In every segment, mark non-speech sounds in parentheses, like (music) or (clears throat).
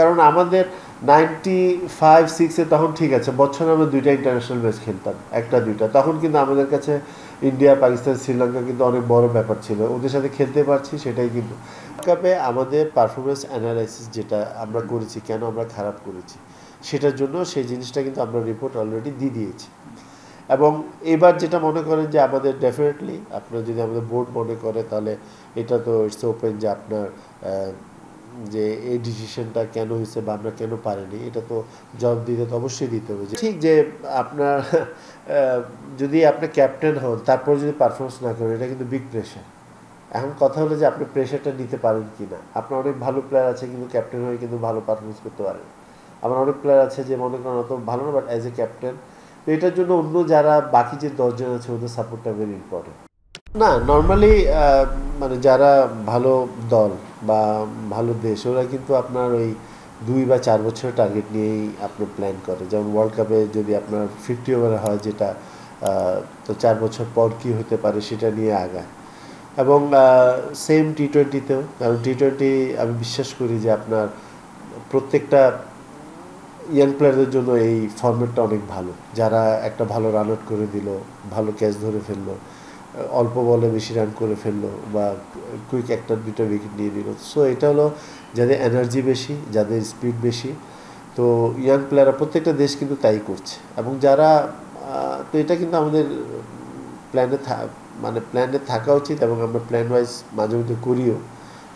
কারণ আমাদের ninety five সিক্সে তখন ঠিক আছে বছর আমরা দুইটা ইন্টারন্যাশনাল ম্যাচ খেলতাম একটা দুইটা তখন কিন্তু আমাদের কাছে ইন্ডিয়া পাকিস্তান শ্রীলঙ্কা কিন্তু অনেক বড় ব্যাপার ছিল ওদের সাথে খেলতে পারছি সেটাই কিন্তু কাপে আমাদের পারফরমেন্স অ্যানালাইসিস যেটা আমরা করেছি কেন আমরা খারাপ করেছি সেটার জন্য সেই জিনিসটা কিন্তু আমরা রিপোর্ট অলরেডি দিয়ে দিয়েছি এবং এবার যেটা মনে করেন যে আমাদের ডেফিনেটলি আপনার যদি আমাদের বোর্ড মনে করে তাহলে এটা তো ইটস ওপেন যে আপনার যে এই ডিসিশনটা কেন হয়েছে বা আমরা কেন পারিনি এটা তো জবাব দিতে তো অবশ্যই দিতে হবে ঠিক যে আপনার যদি আপনি ক্যাপ্টেন হন তারপর যদি পারফরমেন্স না করেন এটা কিন্তু বিগ প্রেশার এখন কথা হলো যে আপনি প্রেশারটা নিতে পারেন কি না আপনার অনেক ভালো প্লেয়ার আছে কিন্তু ক্যাপ্টেন হয়ে কিন্তু ভালো পারফরমেন্স করতে পারেন আমার অনেক প্লেয়ার আছে যে মনে করেন অত ভালো না বাট অ্যাজ এ ক্যাপ্টেন তো এটার জন্য অন্য যারা বাকি যে দশজন আছে ওদের সাপোর্টটা ভেরি ইম্পর্টেন্ট না নর্মালি মানে যারা ভালো দল বা ভালো দেশ ওরা কিন্তু আপনার ওই দুই বা চার বছরের টার্গেট নিয়েই আপনার প্ল্যান করে যেমন ওয়ার্ল্ড কাপে যদি আপনার ফিফটি ওভার হয় যেটা তো চার বছর পর কি হতে পারে সেটা নিয়ে আগায় এবং সেম টি টোয়েন্টিতেও কারণ টি টোয়েন্টি আমি বিশ্বাস করি যে আপনার প্রত্যেকটা ইয়াং প্লেয়ারদের জন্য এই ফর্মেটটা অনেক ভালো যারা একটা ভালো রান আউট করে দিল ভালো ক্যাচ ধরে ফেললো অল্প বলে বেশি রান করে ফেললো বা কুইক একটা দুটো উইকেট নিয়ে নিল সো এটা হলো যাদের এনার্জি বেশি যাদের স্পিড বেশি তো ইয়াং প্লেয়াররা প্রত্যেকটা দেশ কিন্তু তাই করছে এবং যারা তো এটা কিন্তু আমাদের প্ল্যানে মানে প্ল্যানে থাকা উচিত এবং আমরা প্ল্যান ওয়াইজ মাঝে মধ্যে করিও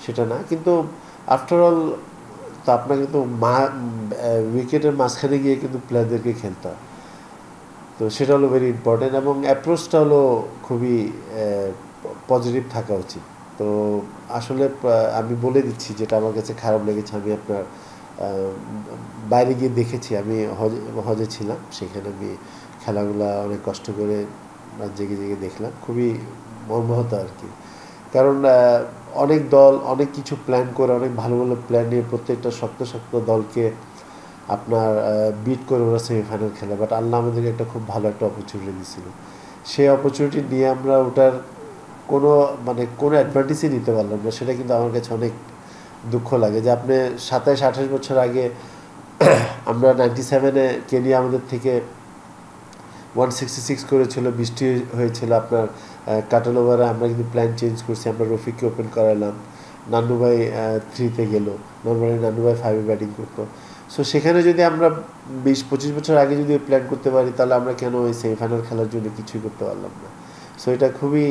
সেটা না কিন্তু আফটারঅল তো আপনাকে তো মা উইকেটের মাঝখানে গিয়ে কিন্তু প্লেয়ারদেরকে খেলতে হয় তো সেটা হলো ভেরি ইম্পর্টেন্ট এবং অ্যাপ্রোচটা হলো খুবই পজিটিভ থাকা উচিত তো আসলে আমি বলে দিচ্ছি যেটা আমার কাছে খারাপ লেগেছে আমি আপনার বাইরে গিয়ে দেখেছি আমি হজে হজে ছিলাম সেখানে আমি খেলাগুলা অনেক কষ্ট করে জেগে জেগে দেখলাম খুবই মর্মাহত আর কি কারণ অনেক দল অনেক কিছু প্ল্যান করে অনেক ভালো ভালো প্ল্যান নিয়ে প্রত্যেকটা শক্ত শক্ত দলকে আপনার বিট করে ওরা সেমিফাইনাল খেলে বাট আল্লাহ আমাদেরকে একটা খুব ভালো একটা অপরচুনিটি দিয়েছিল সেই অপরচুনিটি নিয়ে আমরা ওটার কোনো মানে কোনো অ্যাডভান্টেজই নিতে পারলাম না সেটা কিন্তু আমার কাছে অনেক দুঃখ লাগে যে আপনি সাতাশ আঠাশ বছর আগে (clears throat) আমরা নাইনটি সেভেনে কেনিয়া আমাদের থেকে ওয়ান সিক্সটি সিক্স করেছিল বৃষ্টি হয়েছিল আপনার কাটাল ওভারে আমরা কিন্তু প্ল্যান চেঞ্জ করছি আমরা রফিককে ওপেন করালাম নান্নুভাই থ্রিতে গেল নর্মালি নান্নুভাই ফাইভে ব্যাটিং করতো সো সেখানে যদি আমরা বিশ পঁচিশ বছর আগে যদি প্ল্যান করতে পারি তাহলে আমরা কেন ওই সেমিফাইনাল খেলার জন্য কিছুই করতে পারলাম না সো এটা খুবই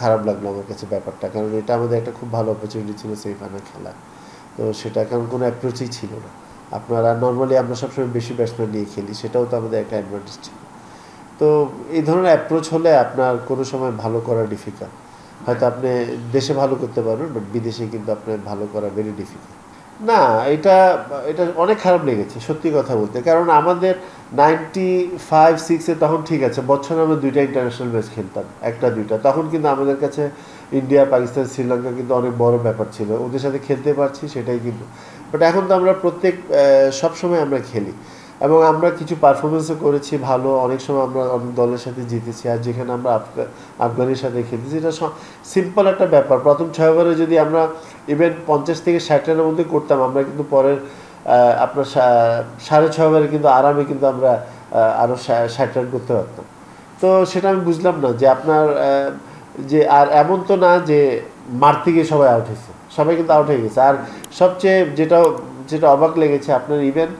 খারাপ লাগলো আমার কাছে ব্যাপারটা কারণ এটা আমাদের একটা খুব ভালো অপরচুনিটি ছিল সেমিফাইনাল খেলা তো সেটা কারণ কোনো অ্যাপ্রোচই ছিল না আপনারা নর্মালি আমরা সবসময় বেশি ব্যাটসম্যান নিয়ে খেলি সেটাও তো আমাদের একটা অ্যাডভান্টেজ ছিল তো এই ধরনের অ্যাপ্রোচ হলে আপনার কোনো সময় ভালো করা ডিফিকাল্ট হয়তো আপনি দেশে ভালো করতে পারবেন বাট বিদেশে কিন্তু আপনার ভালো করা ভেরি ডিফিকাল্ট না এটা এটা অনেক খারাপ লেগেছে সত্যি কথা বলতে কারণ আমাদের নাইনটি ফাইভ সিক্সে তখন ঠিক আছে বছরে আমরা দুইটা ইন্টারন্যাশনাল ম্যাচ খেলতাম একটা দুইটা তখন কিন্তু আমাদের কাছে ইন্ডিয়া পাকিস্তান শ্রীলঙ্কা কিন্তু অনেক বড় ব্যাপার ছিল ওদের সাথে খেলতে পারছি সেটাই কিন্তু বাট এখন তো আমরা প্রত্যেক সবসময় আমরা খেলি এবং আমরা কিছু পারফরমেন্সও করেছি ভালো অনেক সময় আমরা দলের সাথে জিতেছি আর যেখানে আমরা আফগানের সাথে খেলতেছি এটা সিম্পল একটা ব্যাপার প্রথম ছয় ওভারে যদি আমরা ইভেন পঞ্চাশ থেকে ষাট রানের মধ্যে করতাম আমরা কিন্তু পরের আপনার সাড়ে ছয় ওভারে কিন্তু আরামে কিন্তু আমরা আরও ষাট রান করতে পারতাম তো সেটা আমি বুঝলাম না যে আপনার যে আর এমন তো না যে মারতে গিয়ে সবাই আউট হয়েছে সবাই কিন্তু আউট হয়ে গেছে আর সবচেয়ে যেটা যেটা অবাক লেগেছে আপনার event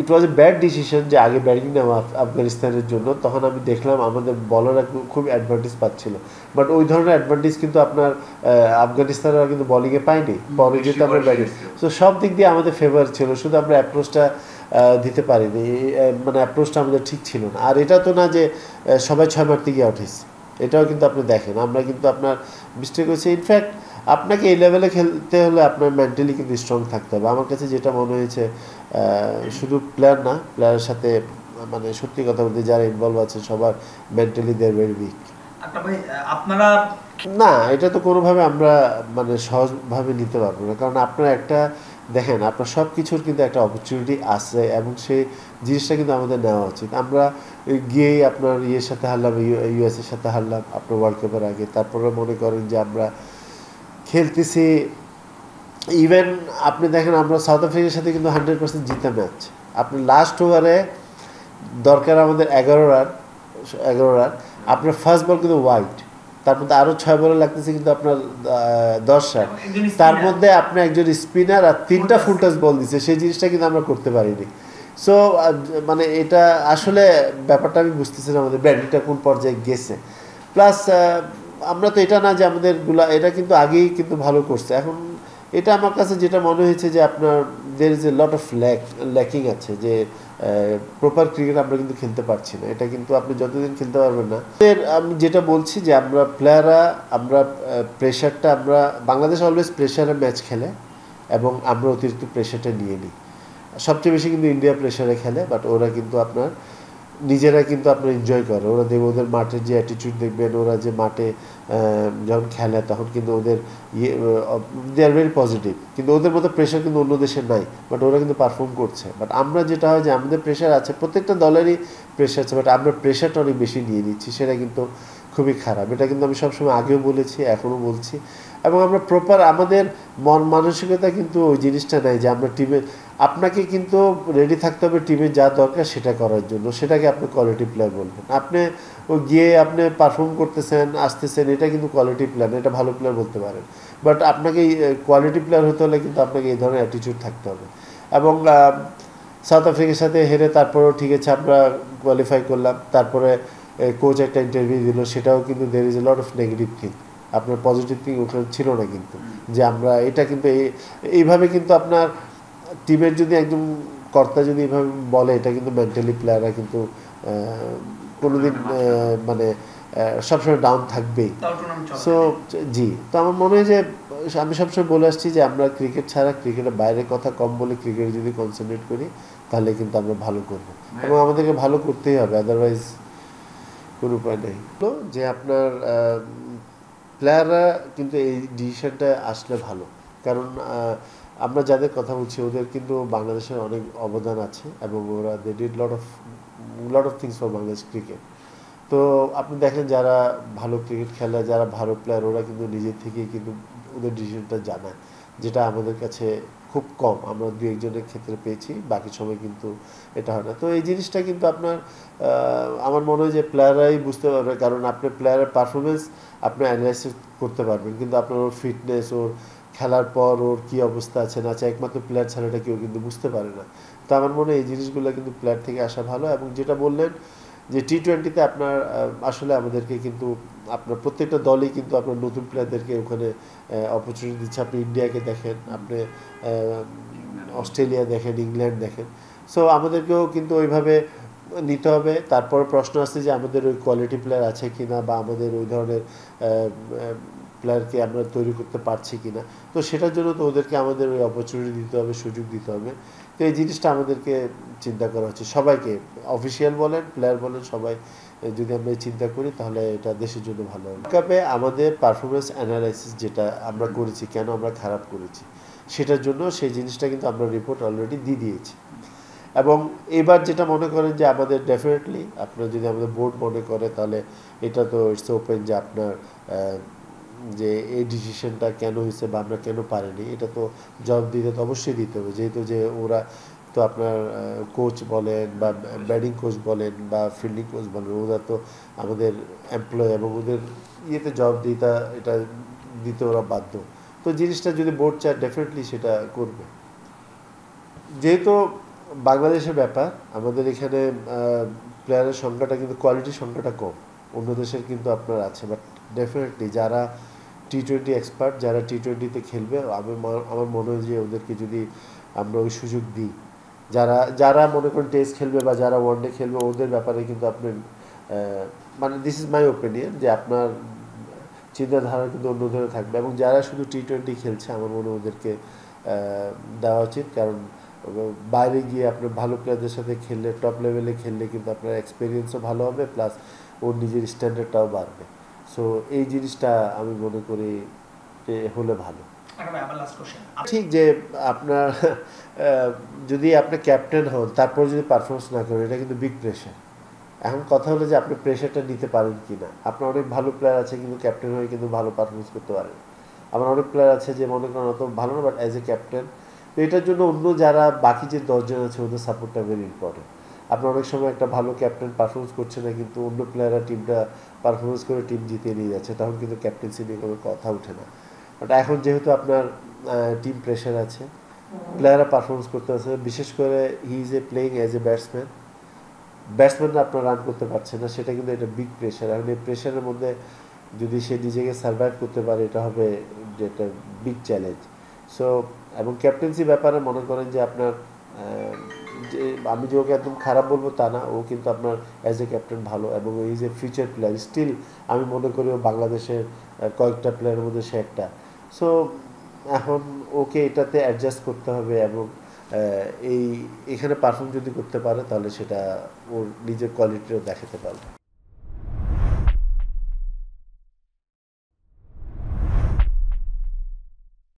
it was a bad decision যে আগে ব্যাটিং নেওয়া আফগানিস্তানের জন্য তখন আমি দেখলাম আমাদের বলাররা খুব অ্যাডভান্টেজ পাচ্ছিল বাট ওই ধরনের অ্যাডভান্টেজ কিন্তু আপনার আফগানিস্তানরা কিন্তু বলিংয়ে পাইনি পরে যেহেতু আমরা ব্যাটিং সো সব দিক দিয়ে আমাদের ফেভার ছিল শুধু আমরা অ্যাপ্রোচটা দিতে পারিনি মানে অ্যাপ্রোচটা আমাদের ঠিক ছিল না আর এটা তো না যে সবাই ছয় মারতে গিয়ে আউট হয়েছে এটাও কিন্তু আপনি দেখেন আমরা কিন্তু আপনার মিস্টেক হয়েছে ইনফ্যাক্ট আপনাকে এই লেভেলে খেলতে হলে আপনার মেন্টালি কিন্তু স্ট্রং থাকতে হবে আমার কাছে যেটা মনে হয়েছে শুধু প্লেয়ার না প্লেয়ারের সাথে মানে সত্যি কথা বলতে যারা ইনভলভ আছে সবার মেন্টালি দেয়ার ভেরি উইক আপনারা না এটা তো কোনোভাবে আমরা মানে সহজভাবে নিতে পারবো না কারণ আপনার একটা দেখেন আপনার সব কিছুর কিন্তু একটা অপরচুনিটি আছে এবং সেই জিনিসটা কিন্তু আমাদের নেওয়া উচিত আমরা গিয়েই আপনার ইয়ের সাথে হারলাম ইউএসের সাথে হারলাম আপনার ওয়ার্ল্ড কাপের আগে তারপরে মনে করেন যে আমরা খেলতেছি ইভেন আপনি দেখেন আমরা সাউথ আফ্রিকার সাথে কিন্তু হান্ড্রেড পার্সেন্ট জিতে ম্যাচ আপনি লাস্ট ওভারে দরকার আমাদের এগারো রান এগারো রান আপনার ফার্স্ট বল কিন্তু ওয়াইড তার মধ্যে আরও ছয় বলে লাগতেছে কিন্তু আপনার দশ রান তার মধ্যে আপনি একজন স্পিনার আর তিনটা ফুলটাস বল দিচ্ছে সেই জিনিসটা কিন্তু আমরা করতে পারিনি সো মানে এটা আসলে ব্যাপারটা আমি বুঝতেছি না আমাদের ব্যাটিংটা কোন পর্যায়ে গেছে প্লাস আমরা তো এটা না যে আমাদের গুলা এটা কিন্তু আগেই কিন্তু ভালো করছে এখন এটা আমার কাছে যেটা মনে হয়েছে যে আপনার there is a lot of lack lacking আছে যে প্রপার ক্রিকেট আমরা কিন্তু খেলতে পারছি না এটা কিন্তু আপনি যতদিন খেলতে পারবেন না আমি যেটা বলছি যে আমরা প্লেয়াররা আমরা প্রেশারটা আমরা বাংলাদেশ অলওয়েজ প্রেশারে ম্যাচ খেলে এবং আমরা অতিরিক্ত প্রেশারটা নিয়ে নিই সবচেয়ে বেশি কিন্তু ইন্ডিয়া প্রেশারে খেলে বাট ওরা কিন্তু আপনার নিজেরা কিন্তু আপনার এনজয় করে ওরা দেখবে ওদের মাঠের যে অ্যাটিটিউড দেখবেন ওরা যে মাঠে যখন খেলে তখন কিন্তু ওদের ইয়ে দে আর ভেরি পজিটিভ কিন্তু ওদের মতো প্রেশার কিন্তু অন্য দেশে নাই বাট ওরা কিন্তু পারফর্ম করছে বাট আমরা যেটা হয় যে আমাদের প্রেশার আছে প্রত্যেকটা দলেরই প্রেশার আছে বাট আমরা প্রেশারটা অনেক বেশি নিয়ে নিচ্ছি সেটা কিন্তু খুবই খারাপ এটা কিন্তু আমি সবসময় আগেও বলেছি এখনও বলছি এবং আমরা প্রপার আমাদের মন মানসিকতা কিন্তু ওই জিনিসটা নেই যে আমরা টিমে আপনাকে কিন্তু রেডি থাকতে হবে টিমে যা দরকার সেটা করার জন্য সেটাকে আপনি কোয়ালিটি প্লেয়ার বলবেন আপনি ও গিয়ে আপনি পারফর্ম করতেছেন আসতেছেন এটা কিন্তু কোয়ালিটি প্ল্যান এটা ভালো প্লেয়ার বলতে পারেন বাট আপনাকে কোয়ালিটি প্লেয়ার হতে হলে কিন্তু আপনাকে এই ধরনের অ্যাটিটিউড থাকতে হবে এবং সাউথ আফ্রিকার সাথে হেরে তারপরেও ঠিক আছে আমরা কোয়ালিফাই করলাম তারপরে কোচ একটা ইন্টারভিউ দিল সেটাও কিন্তু there is lot of negative think আপনার পজিটিভ থিং ছিল না কিন্তু যে আমরা এটা কিন্তু এইভাবে কিন্তু আপনার টিমের যদি একদম কর্তা যদি এইভাবে বলে এটা কিন্তু মেন্টালি প্লেয়াররা কিন্তু কোনোদিন মানে সবসময় ডাউন থাকবেই সো জি তো আমার মনে হয় যে আমি সবসময় বলে আসছি যে আমরা ক্রিকেট ছাড়া ক্রিকেটের বাইরে কথা কম বলে ক্রিকেট যদি কনসেন্ট্রেট করি তাহলে কিন্তু আমরা ভালো করব হ্যাঁ। এবং আমাদেরকে ভালো করতেই হবে আদারওয়াইজ কোনো উপায় নেই তো যে আপনার প্লেয়াররা কিন্তু এই ডিসিশনটা আসলে ভালো কারণ আমরা যাদের কথা বলছি ওদের কিন্তু বাংলাদেশের অনেক অবদান আছে এবং ওরা they did lot of lot of things for Bangladesh cricket তো আপনি দেখেন যারা ভালো ক্রিকেট খেলে যারা ভালো প্লেয়ার ওরা কিন্তু নিজের থেকেই কিন্তু ওদের ডিসিশনটা জানায় যেটা আমাদের কাছে খুব কম আমরা দু একজনের ক্ষেত্রে পেয়েছি বাকি সময় কিন্তু এটা হয় না তো এই জিনিসটা কিন্তু আপনার আমার মনে হয় যে প্লেয়াররাই বুঝতে পারবে কারণ আপনি প্লেয়ারের পারফরমেন্স আপনি অ্যানালাইসিস করতে পারবেন কিন্তু আপনার ওর ফিটনেস ওর খেলার পর ওর কী অবস্থা আছে না আছে একমাত্র প্লেয়ার ছাড়াটা কেউ কিন্তু বুঝতে পারে না তো আমার মনে হয় এই জিনিসগুলো কিন্তু প্লেয়ার থেকে আসা ভালো এবং যেটা বললেন যে টি টোয়েন্টিতে আপনার আসলে আমাদেরকে কিন্তু আপনার প্রত্যেকটা দলই কিন্তু আপনার নতুন প্লেয়ারদেরকে ওখানে অপরচুনিটি দিচ্ছে আপনি ইন্ডিয়াকে দেখেন আপনি অস্ট্রেলিয়া দেখেন ইংল্যান্ড দেখেন সো আমাদেরকেও কিন্তু ওইভাবে নিতে হবে তারপর প্রশ্ন আসছে যে আমাদের ওই কোয়ালিটি প্লেয়ার আছে কি না বা আমাদের ওই ধরনের প্লেয়ারকে আমরা তৈরি করতে পারছি কি না তো সেটার জন্য তো ওদেরকে আমাদের ওই অপরচুনিটি দিতে হবে সুযোগ দিতে হবে তো এই জিনিসটা আমাদেরকে চিন্তা করা হচ্ছে সবাইকে অফিসিয়াল বলেন প্লেয়ার বলেন সবাই যদি আমরা চিন্তা করি তাহলে এটা দেশের জন্য ভালো হবে কাপে আমাদের পারফরমেন্স অ্যানালাইসিস যেটা আমরা করেছি কেন আমরা খারাপ করেছি সেটার জন্য সেই জিনিসটা কিন্তু আমরা রিপোর্ট অলরেডি দিয়ে দিয়েছি এবং এবার যেটা মনে করেন যে আমাদের ডেফিনেটলি আপনার যদি আমাদের বোর্ড মনে করে তাহলে এটা তো ইটস ওপেন যে আপনার যে এই ডিসিশনটা কেন হয়েছে বা আমরা কেন পারিনি এটা তো জবাব দিতে তো অবশ্যই দিতে হবে যেহেতু যে ওরা তো আপনার কোচ বলেন বা ব্যাটিং কোচ বলেন বা ফিল্ডিং কোচ বলেন ওরা তো আমাদের এমপ্লয় এবং ওদের ইয়েতে দিতে এটা দিতে ওরা বাধ্য তো জিনিসটা যদি বোর্ড চায় ডেফিনেটলি সেটা করবে যেহেতু বাংলাদেশের ব্যাপার আমাদের এখানে প্লেয়ারের সংখ্যাটা কিন্তু কোয়ালিটির সংখ্যাটা কম অন্য দেশের কিন্তু আপনার আছে বাট ডেফিনেটলি যারা টি টোয়েন্টি এক্সপার্ট যারা টি টোয়েন্টিতে খেলবে আমি আমার মনে হয় যে ওদেরকে যদি আমরা ওই সুযোগ দিই যারা যারা মনে করেন টেস্ট খেলবে বা যারা ওয়ানডে খেলবে ওদের ব্যাপারে কিন্তু আপনি মানে দিস ইজ মাই ওপিনিয়ন যে আপনার চিন্তাধারা কিন্তু অন্য ধরে থাকবে এবং যারা শুধু টি টোয়েন্টি খেলছে আমার মনে ওদেরকে দেওয়া উচিত কারণ বাইরে গিয়ে আপনার ভালো প্লেয়ারদের সাথে খেললে টপ লেভেলে খেললে কিন্তু আপনার এক্সপিরিয়েন্সও ভালো হবে প্লাস ওর নিজের স্ট্যান্ডার্ডটাও বাড়বে সো এই জিনিসটা আমি মনে করি যে হলে ভালো ঠিক যে আপনার যদি আপনি ক্যাপ্টেন হন তারপর যদি পারফরমেন্স না করেন এটা কিন্তু বিগ প্রেশার এখন কথা হলো যে আপনি প্রেশারটা নিতে পারেন কি না আপনার অনেক ভালো প্লেয়ার আছে কিন্তু ক্যাপ্টেন হয়ে কিন্তু ভালো পারফরমেন্স করতে পারেন আমার অনেক প্লেয়ার আছে যে মনে করেন অত ভালো না বাট অ্যাজ এ ক্যাপ্টেন তো এটার জন্য অন্য যারা বাকি যে দশজন আছে ওদের সাপোর্টটা ভেরি ইম্পর্টেন্ট আপনি অনেক সময় একটা ভালো ক্যাপ্টেন পারফরমেন্স করছে না কিন্তু অন্য প্লেয়াররা টিমটা পারফরমেন্স করে টিম জিতে নিয়ে যাচ্ছে তখন কিন্তু ক্যাপ্টেন্সি নিয়ে কোনো কথা ওঠে না বাট এখন যেহেতু আপনার টিম প্রেশার আছে প্লেয়াররা পারফরমেন্স করতে আছে বিশেষ করে he is a playing as a batsman ব্যাটসম্যানরা আপনার রান করতে পারছে না সেটা কিন্তু একটা বিগ প্রেশার এখন এই প্রেশারের মধ্যে যদি সে নিজেকে সার্ভাইভ করতে পারে এটা হবে একটা বিগ চ্যালেঞ্জ সো এবং ক্যাপ্টেন্সি ব্যাপারে মনে করেন যে আপনার যে আমি যে ওকে একদম খারাপ বলবো তা না ও কিন্তু আপনার অ্যাজ এ ক্যাপ্টেন ভালো এবং is a future player still আমি মনে করি ও বাংলাদেশের কয়েকটা প্লেয়ারের মধ্যে সে একটা সো এখন ওকে এটাতে অ্যাডজাস্ট করতে হবে এবং এই এখানে পারফর্ম যদি করতে পারে তাহলে সেটা ওর নিজের কোয়ালিটিও দেখাতে পারবে